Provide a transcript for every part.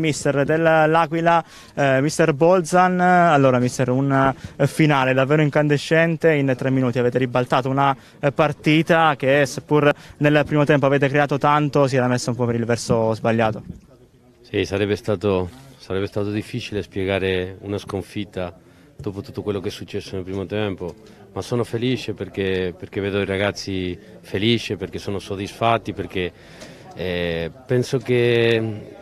Mister dell'Aquila, eh, mister Bolzan, allora mister un eh, finale davvero incandescente, in tre minuti avete ribaltato una eh, partita che seppur nel primo tempo avete creato tanto si era messa un po' per il verso sbagliato. Sì, sarebbe stato, sarebbe stato difficile spiegare una sconfitta dopo tutto quello che è successo nel primo tempo, ma sono felice perché, perché vedo i ragazzi felici, perché sono soddisfatti, perché eh, penso che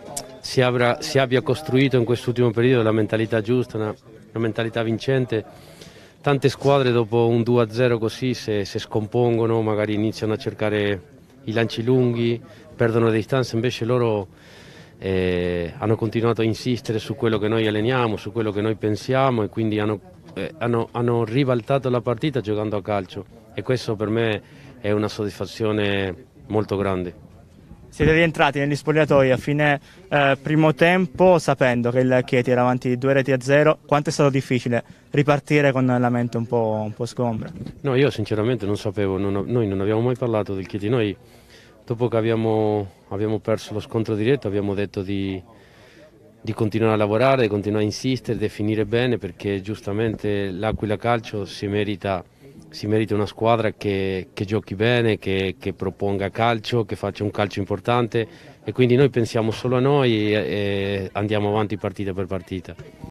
si, avrà, si abbia costruito in quest'ultimo periodo la mentalità giusta, una, una mentalità vincente. Tante squadre dopo un 2-0 così se, se scompongono, magari iniziano a cercare i lanci lunghi, perdono le distanze, invece loro eh, hanno continuato a insistere su quello che noi alleniamo, su quello che noi pensiamo e quindi hanno, eh, hanno, hanno ribaltato la partita giocando a calcio e questo per me è una soddisfazione molto grande. Siete rientrati negli spogliatoi a fine eh, primo tempo sapendo che il Chieti era avanti due reti a zero. Quanto è stato difficile ripartire con la mente un po', un po sgombra? No, io sinceramente non sapevo, non ho, noi non abbiamo mai parlato del Chieti. Noi dopo che abbiamo, abbiamo perso lo scontro diretto abbiamo detto di, di continuare a lavorare, di continuare a insistere, di finire bene perché giustamente l'Aquila Calcio si merita si merita una squadra che, che giochi bene, che, che, proponga calcio, che faccia un calcio importante e quindi noi pensiamo solo a noi e, e andiamo avanti partita per partita.